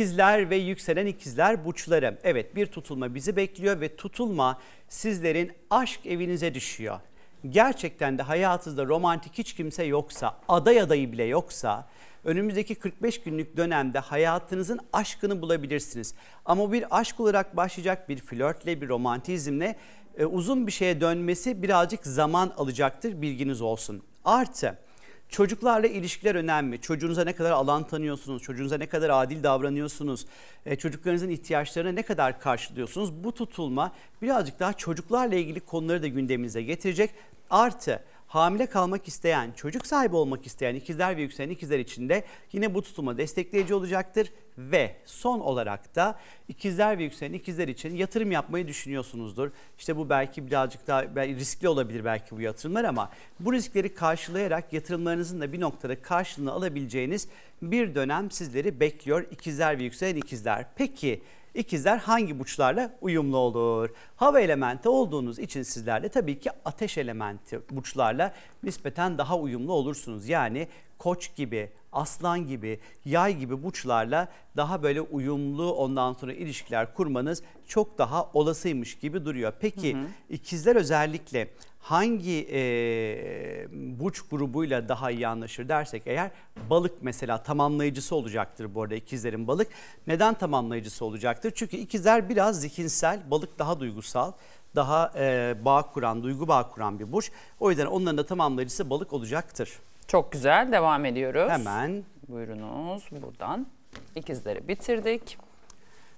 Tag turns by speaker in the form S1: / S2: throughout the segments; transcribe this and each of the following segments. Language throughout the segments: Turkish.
S1: İkizler ve yükselen ikizler burçları. Evet bir tutulma bizi bekliyor ve tutulma sizlerin aşk evinize düşüyor. Gerçekten de hayatınızda romantik hiç kimse yoksa, aday adayı bile yoksa önümüzdeki 45 günlük dönemde hayatınızın aşkını bulabilirsiniz. Ama bir aşk olarak başlayacak bir flörtle, bir romantizmle e, uzun bir şeye dönmesi birazcık zaman alacaktır bilginiz olsun. Artı Çocuklarla ilişkiler önemli. Çocuğunuza ne kadar alan tanıyorsunuz, çocuğunuza ne kadar adil davranıyorsunuz, e, çocuklarınızın ihtiyaçlarına ne kadar karşılıyorsunuz. Bu tutulma birazcık daha çocuklarla ilgili konuları da gündeminize getirecek. Artı hamile kalmak isteyen, çocuk sahibi olmak isteyen ikizler ve yükselen ikizler için de yine bu tutuma destekleyici olacaktır. Ve son olarak da ikizler ve yükselen ikizler için yatırım yapmayı düşünüyorsunuzdur. İşte bu belki birazcık daha belki riskli olabilir belki bu yatırımlar ama bu riskleri karşılayarak yatırımlarınızın da bir noktada karşılığını alabileceğiniz bir dönem sizleri bekliyor ikizler ve yükselen ikizler. Peki İkizler hangi burçlarla uyumlu olur? Hava elementi olduğunuz için sizlerle tabii ki ateş elementi burçlarla nispeten daha uyumlu olursunuz. Yani koç gibi, aslan gibi, yay gibi burçlarla daha böyle uyumlu ondan sonra ilişkiler kurmanız çok daha olasıymış gibi duruyor. Peki hı hı. ikizler özellikle hangi e, burç grubuyla daha iyi anlaşır dersek eğer balık mesela tamamlayıcısı olacaktır bu arada ikizlerin balık. Neden tamamlayıcısı olacaktır? Çünkü ikizler biraz zihinsel, balık daha duygusal daha e, bağ kuran, duygu bağ kuran bir burç. O yüzden onların da tamamlayıcısı balık olacaktır. Çok güzel. Devam ediyoruz. Hemen. Buyurunuz buradan. İkizleri bitirdik.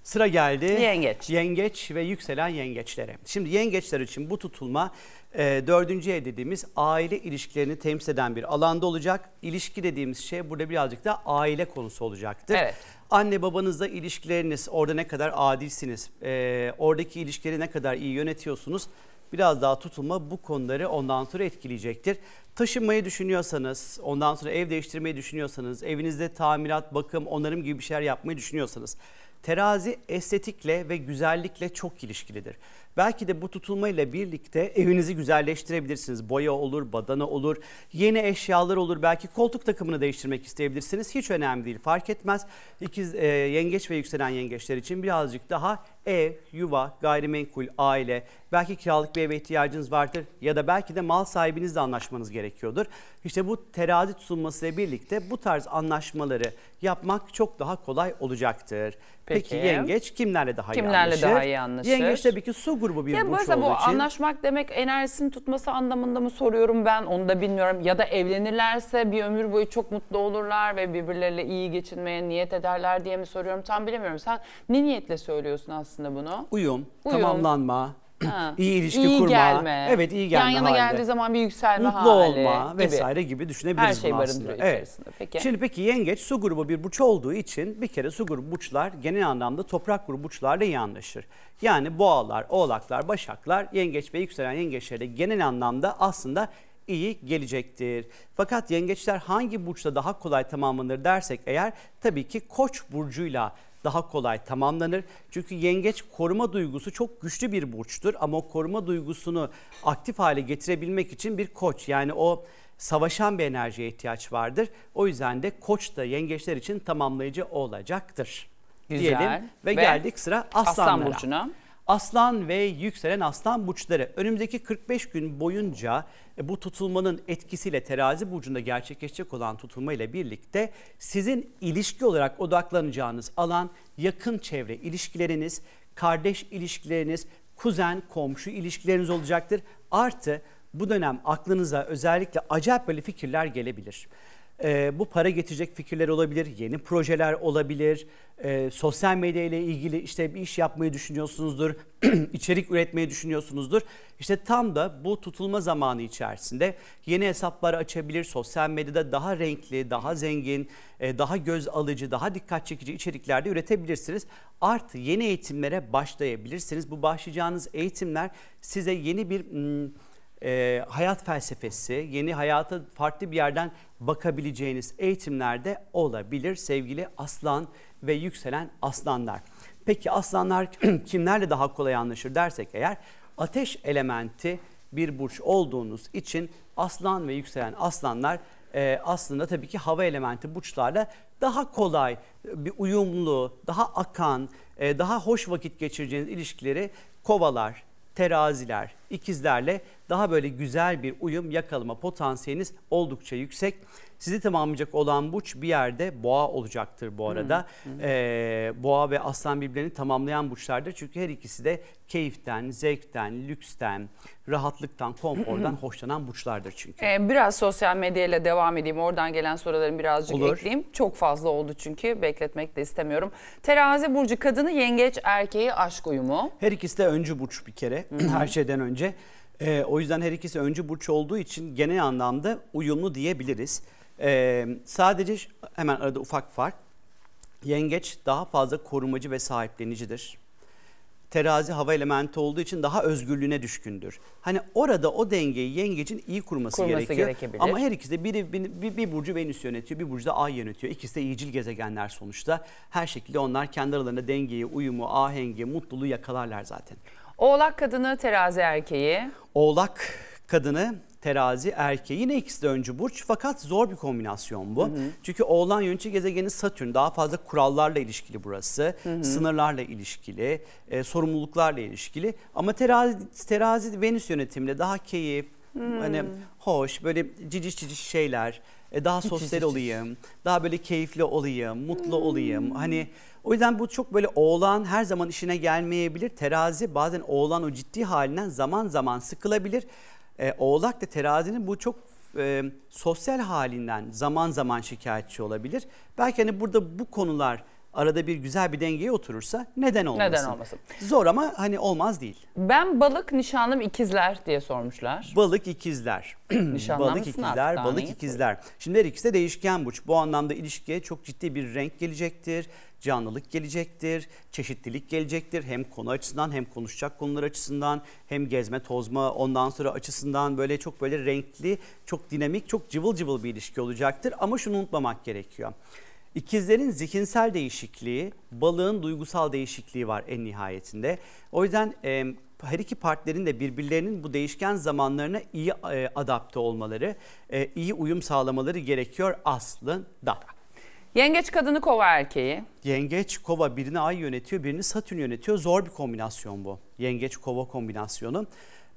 S1: Sıra geldi yengeç. yengeç ve yükselen yengeçlere. Şimdi yengeçler için bu tutulma e, dördüncü ev dediğimiz aile ilişkilerini temsil eden bir alanda olacak. İlişki dediğimiz şey burada birazcık da aile konusu olacaktır. Evet. Anne babanızla ilişkileriniz, orada ne kadar adilsiniz, e, oradaki ilişkileri ne kadar iyi yönetiyorsunuz biraz daha tutulma bu konuları ondan sonra etkileyecektir. Taşınmayı düşünüyorsanız, ondan sonra ev değiştirmeyi düşünüyorsanız, evinizde tamirat, bakım, onarım gibi bir şeyler yapmayı düşünüyorsanız terazi estetikle ve güzellikle çok ilişkilidir. Belki de bu tutulmayla birlikte evinizi güzelleştirebilirsiniz. Boya olur, badana olur, yeni eşyalar olur. Belki koltuk takımını değiştirmek isteyebilirsiniz. Hiç önemli değil fark etmez. İkiz, e, yengeç ve yükselen yengeçler için birazcık daha ev, yuva, gayrimenkul, aile, belki kiralık bir eve ihtiyacınız vardır ya da belki de mal sahibinizle anlaşmanız gerekiyordur. İşte bu terazi tutulmasıyla birlikte bu tarz anlaşmaları yapmak çok daha kolay olacaktır. Peki, Peki yengeç kimlerle daha kimlerle iyi anlaşır? Kimlerle daha iyi anlaşır? Yengeç tabii ki su grubu bir ya burç olduğu bu için. Anlaşmak demek enerjisini tutması anlamında mı soruyorum ben onu da bilmiyorum. Ya da evlenirlerse bir ömür boyu çok mutlu olurlar ve birbirleriyle iyi geçinmeye niyet ederler diye mi soruyorum tam bilemiyorum. Sen ne niyetle söylüyorsun aslında bunu? Uyum, Uyum. tamamlanma, Ha. iyi ilişki iyi kurma. Gelme. Evet iyi gelme Yan yana halde. geldiği zaman bir yükselme Mutlu hali. olma vesaire gibi düşünebiliriz Her şey bunu aslında. Evet. Peki. Şimdi peki yengeç su grubu bir burç olduğu için bir kere su grubu burçlar genel anlamda toprak grubu burçlarla iyi anlaşır. Yani boğalar, oğlaklar, başaklar, yengeç ve yükselen yengeçlerde genel anlamda aslında iyi gelecektir. Fakat yengeçler hangi burçta daha kolay tamamlanır dersek eğer tabii ki koç burcuyla daha kolay tamamlanır. Çünkü yengeç koruma duygusu çok güçlü bir burçtur ama o koruma duygusunu aktif hale getirebilmek için bir koç yani o savaşan bir enerjiye ihtiyaç vardır. O yüzden de koç da yengeçler için tamamlayıcı olacaktır. Güzel. Diyelim ve, ve geldik sıra aslanlara. Aslan burcuna. Aslan ve yükselen aslan burçları önümüzdeki 45 gün boyunca e, bu tutulmanın etkisiyle terazi burcunda gerçekleşecek olan tutulma ile birlikte sizin ilişki olarak odaklanacağınız alan yakın çevre ilişkileriniz, kardeş ilişkileriniz, kuzen, komşu ilişkileriniz olacaktır. Artı bu dönem aklınıza özellikle acayip böyle fikirler gelebilir e, bu para getirecek fikirler olabilir, yeni projeler olabilir, e, sosyal medya ile ilgili işte bir iş yapmayı düşünüyorsunuzdur, içerik üretmeyi düşünüyorsunuzdur. İşte tam da bu tutulma zamanı içerisinde yeni hesaplar açabilir, sosyal medyada daha renkli, daha zengin, e, daha göz alıcı, daha dikkat çekici içeriklerde üretebilirsiniz. Artı yeni eğitimlere başlayabilirsiniz. Bu başlayacağınız eğitimler size yeni bir... Hmm, e, hayat felsefesi, yeni hayata farklı bir yerden bakabileceğiniz eğitimlerde olabilir sevgili aslan ve yükselen aslanlar. Peki aslanlar kimlerle daha kolay anlaşır dersek eğer ateş elementi bir burç olduğunuz için aslan ve yükselen aslanlar e, aslında tabii ki hava elementi burçlarla daha kolay, bir uyumlu, daha akan, e, daha hoş vakit geçireceğiniz ilişkileri kovalar, teraziler, ikizlerle daha böyle güzel bir uyum yakalama potansiyeliniz oldukça yüksek. Sizi tamamlayacak olan burç bir yerde boğa olacaktır bu arada. Hmm. Ee, boğa ve aslan birbirlerini tamamlayan burçlardır. Çünkü her ikisi de keyiften, zevkten, lüksten, rahatlıktan, konfordan hoşlanan burçlardır çünkü. Ee, biraz sosyal medyayla devam edeyim. Oradan gelen sorularımı birazcık Olur. ekleyeyim. Çok fazla oldu çünkü bekletmek de istemiyorum. Terazi burcu kadını, yengeç erkeği aşk uyumu. Her ikisi de öncü burç bir kere her şeyden önce. E, o yüzden her ikisi öncü burç olduğu için genel anlamda uyumlu diyebiliriz. E, sadece hemen arada ufak fark. Yengeç daha fazla korumacı ve sahiplenicidir. Terazi hava elementi olduğu için daha özgürlüğüne düşkündür. Hani orada o dengeyi yengecin iyi kurması, kurması gerekiyor. Ama her ikisi de biri, bir, bir, bir burcu Venüs yönetiyor, bir burcu da Ay yönetiyor. İkisi de iyicil gezegenler sonuçta. Her şekilde onlar kendi aralarında dengeyi, uyumu, ahengi, mutluluğu yakalarlar zaten. Oğlak kadını terazi erkeği. Oğlak kadını terazi erkeği yine ikisi de öncü burç fakat zor bir kombinasyon bu. Hı hı. Çünkü oğlan yönetici gezegeni Satürn daha fazla kurallarla ilişkili burası. Hı hı. Sınırlarla ilişkili, e, sorumluluklarla ilişkili. Ama terazi, terazi Venüs yönetiminde daha keyif, hı. hani hoş böyle ciciş ciciş şeyler e, daha sosyal olayım, daha böyle keyifli olayım, mutlu hmm. olayım. Hani o yüzden bu çok böyle oğlan her zaman işine gelmeyebilir. Terazi bazen oğlan o ciddi halinden zaman zaman sıkılabilir. E, oğlak da terazinin bu çok e, sosyal halinden zaman zaman şikayetçi olabilir. Belki hani burada bu konular arada bir güzel bir dengeye oturursa neden olmasın? Neden olmasın? Zor ama hani olmaz değil. Ben balık nişanım ikizler diye sormuşlar. Balık ikizler. balık ikizler, balık ikizler. Şimdi her ikisi de değişken burç. Bu anlamda ilişkiye çok ciddi bir renk gelecektir canlılık gelecektir, çeşitlilik gelecektir. Hem konu açısından hem konuşacak konular açısından hem gezme tozma ondan sonra açısından böyle çok böyle renkli, çok dinamik, çok cıvıl cıvıl bir ilişki olacaktır. Ama şunu unutmamak gerekiyor. İkizlerin zihinsel değişikliği, balığın duygusal değişikliği var en nihayetinde. O yüzden e, her iki partilerin de birbirlerinin bu değişken zamanlarına iyi e, adapte olmaları, e, iyi uyum sağlamaları gerekiyor aslında. Yengeç kadını kova erkeği. Yengeç kova birini ay yönetiyor, birini satürn yönetiyor. Zor bir kombinasyon bu. Yengeç kova kombinasyonu.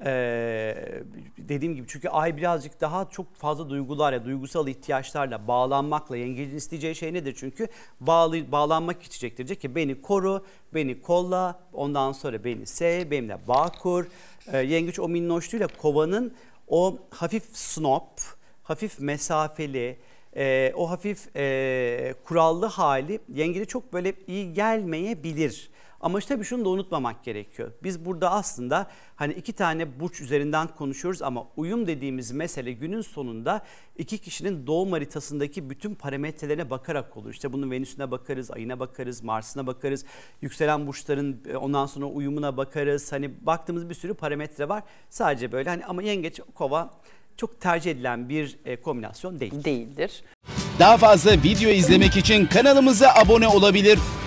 S1: Ee, dediğim gibi çünkü ay birazcık daha çok fazla duygularla, duygusal ihtiyaçlarla, bağlanmakla yengecin isteyeceği şey nedir? Çünkü bağlı, bağlanmak isteyecektir. Diyecek ki beni koru, beni kolla, ondan sonra beni sev, benimle bağ kur. Ee, yengeç o minnoşluğuyla kovanın o hafif snop, hafif mesafeli, e, o hafif e, kurallı hali yengeli çok böyle iyi gelmeyebilir. Ama işte tabii şunu da unutmamak gerekiyor. Biz burada aslında hani iki tane burç üzerinden konuşuyoruz ama uyum dediğimiz mesele günün sonunda iki kişinin doğum haritasındaki bütün parametrelerine bakarak olur. İşte bunun Venüs'üne bakarız, Ay'ına bakarız, Mars'ına bakarız, yükselen burçların e, ondan sonra uyumuna bakarız. Hani baktığımız bir sürü parametre var. Sadece böyle hani ama yengeç, kova çok tercih edilen bir e, kombinasyon değil. Değildir. Daha fazla video izlemek için kanalımıza abone olabilir.